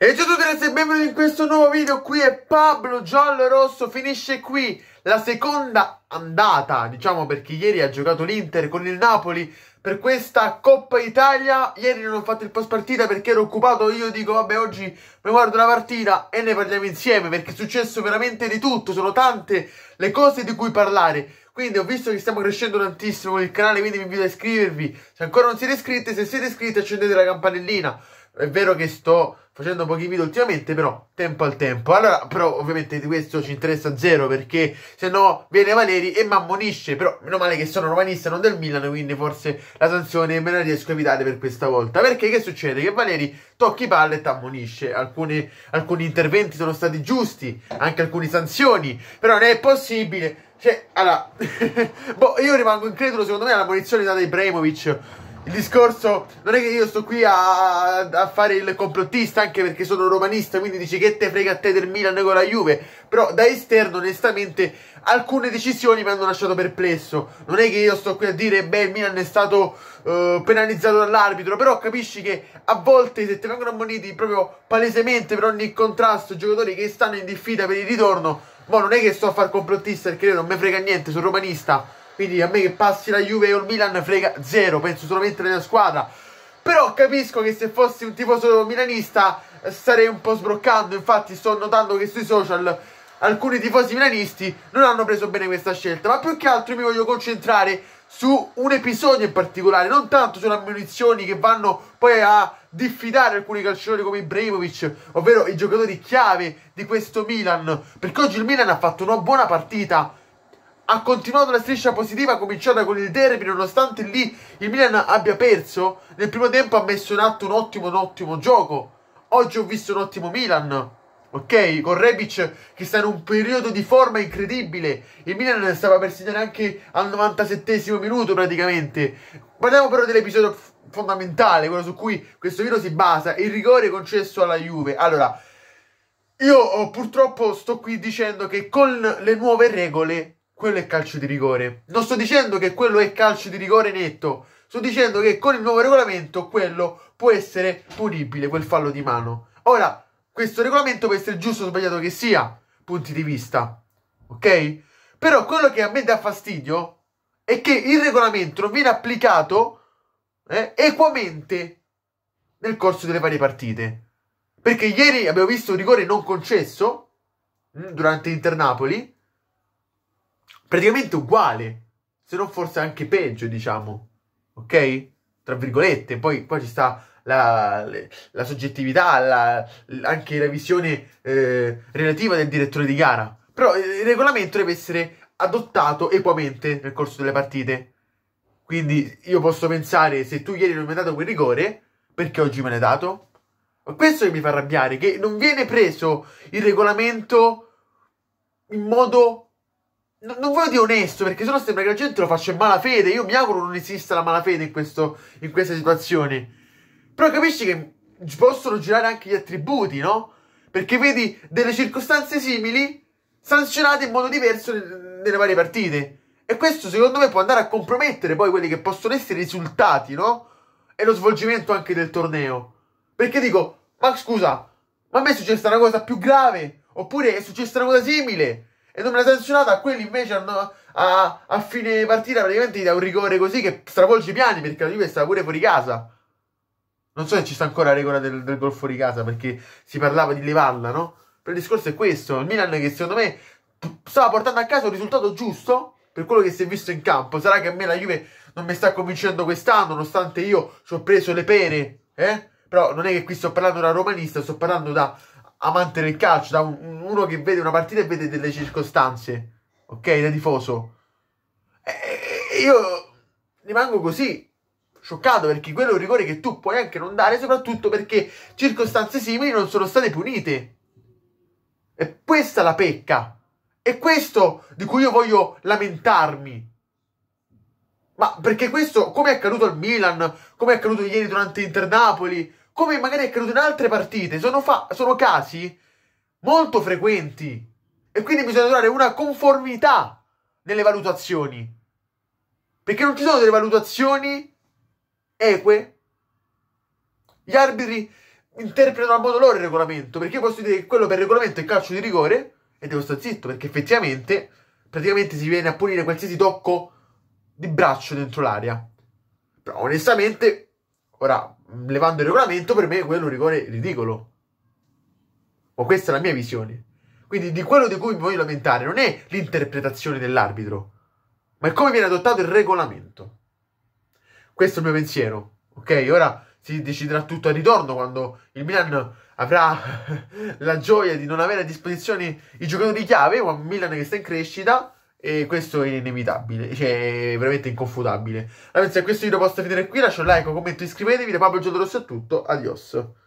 E ciao a tutti ragazzi e benvenuti in questo nuovo video, qui è Pablo Giallo Rosso, finisce qui la seconda andata, diciamo perché ieri ha giocato l'Inter con il Napoli per questa Coppa Italia, ieri non ho fatto il post partita perché ero occupato, io dico vabbè oggi mi guardo la partita e ne parliamo insieme perché è successo veramente di tutto, sono tante le cose di cui parlare, quindi ho visto che stiamo crescendo tantissimo con il canale, quindi vi invito a iscrivervi, se ancora non siete iscritti, se siete iscritti accendete la campanellina è vero che sto facendo pochi video ultimamente, però tempo al tempo. Allora, però ovviamente di questo ci interessa zero perché se no viene Valeri e mi ammonisce, però meno male che sono romanista, non del Milano, quindi forse la sanzione me la riesco a evitare per questa volta. Perché che succede? Che Valeri tocchi palle e ti ammonisce. Alcuni, interventi sono stati giusti, anche alcune sanzioni, però non è possibile. Cioè, allora, boh, io rimango incredulo, secondo me alla munizione data da Ibrahimovic il discorso non è che io sto qui a, a, fare il complottista anche perché sono romanista, quindi dici che te frega a te del Milan con la Juve, però da esterno onestamente alcune decisioni mi hanno lasciato perplesso, non è che io sto qui a dire beh il Milan è stato eh, penalizzato dall'arbitro, però capisci che a volte se ti vengono ammoniti proprio palesemente per ogni contrasto giocatori che stanno in diffida per il ritorno, boh non è che sto a fare complottista perché non mi frega niente, sono romanista quindi a me che passi la Juve o il Milan frega zero, penso solamente nella squadra. Però capisco che se fossi un tifoso milanista eh, starei un po' sbroccando, infatti sto notando che sui social alcuni tifosi milanisti non hanno preso bene questa scelta, ma più che altro mi voglio concentrare su un episodio in particolare, non tanto sulle ammunizioni che vanno poi a diffidare alcuni calciatori come Ibrahimovic, ovvero i giocatori chiave di questo Milan, perché oggi il Milan ha fatto una buona partita, ha continuato la striscia positiva cominciata con il derby, nonostante lì il Milan abbia perso, nel primo tempo ha messo in atto un ottimo, un ottimo gioco. Oggi ho visto un ottimo Milan, ok? Con Rebic che sta in un periodo di forma incredibile. Il Milan stava per segnare anche al 97 minuto praticamente. Parliamo però dell'episodio fondamentale, quello su cui questo video si basa, il rigore concesso alla Juve. Allora, io oh, purtroppo sto qui dicendo che con le nuove regole quello è calcio di rigore. Non sto dicendo che quello è calcio di rigore netto, sto dicendo che con il nuovo regolamento quello può essere punibile, quel fallo di mano. Ora, questo regolamento può essere giusto o sbagliato che sia, punti di vista, ok? Però quello che a me dà fastidio è che il regolamento non viene applicato eh, equamente nel corso delle varie partite. Perché ieri abbiamo visto un rigore non concesso mm, durante Inter Napoli praticamente uguale, se non forse anche peggio, diciamo, ok? Tra virgolette, poi qua ci sta la, la soggettività, la, anche la visione eh, relativa del direttore di gara. Però eh, il regolamento deve essere adottato equamente nel corso delle partite. Quindi io posso pensare, se tu ieri non mi hai dato quel rigore, perché oggi me l'hai dato? Questo che mi fa arrabbiare, che non viene preso il regolamento in modo non voglio dire onesto, perché sennò sembra che la gente lo faccia in malafede. Io mi auguro non esista la malafede in, questo, in queste situazioni. Però capisci che possono girare anche gli attributi, no? Perché vedi delle circostanze simili sanzionate in modo diverso nelle varie partite. E questo secondo me può andare a compromettere poi quelli che possono essere i risultati, no? E lo svolgimento anche del torneo. Perché dico, ma scusa, ma a me è successa una cosa più grave, oppure è successa una cosa simile e non me l'hai sanzionato, a quelli invece hanno, a, a, fine partita praticamente ti dà un rigore così che stravolge i piani perché la Juve sta pure fuori casa. Non so se ci sta ancora la regola del, del gol fuori casa perché si parlava di levarla, no? Però il discorso è questo, il Milan che secondo me stava portando a casa un risultato giusto per quello che si è visto in campo. Sarà che a me la Juve non mi sta convincendo quest'anno, nonostante io ci ho preso le pere, eh? Però non è che qui sto parlando da romanista, sto parlando da amante del calcio, da un, uno che vede una partita e vede delle circostanze, ok? Da tifoso. E io rimango così scioccato perché quello è un rigore che tu puoi anche non dare, soprattutto perché circostanze simili non sono state punite. E questa è la pecca. È questo di cui io voglio lamentarmi. Ma perché questo, come è accaduto al Milan, come è accaduto ieri durante Inter Napoli, come magari è accaduto in altre partite, sono, sono casi molto frequenti e quindi bisogna trovare una conformità nelle valutazioni. Perché non ci sono delle valutazioni eque. Gli arbitri interpretano a modo loro il regolamento, perché io posso dire che quello per regolamento è calcio di rigore e devo stare zitto, perché effettivamente praticamente si viene a punire qualsiasi tocco di braccio dentro l'aria. Però onestamente, ora levando il regolamento, per me quello è un rigore ridicolo. O questa è la mia visione. Quindi di quello di cui mi voglio lamentare non è l'interpretazione dell'arbitro, ma è come viene adottato il regolamento. Questo è il mio pensiero. Ok, ora si deciderà tutto a ritorno quando il Milan avrà la gioia di non avere a disposizione i giocatori chiave, ma un Milan che sta in crescita e questo è inevitabile, cioè è veramente inconfutabile. Allora, se questo video posso finire qui, lascia un like, un commento, iscrivetevi, da Pablo Giorgio Rosso è tutto, adios.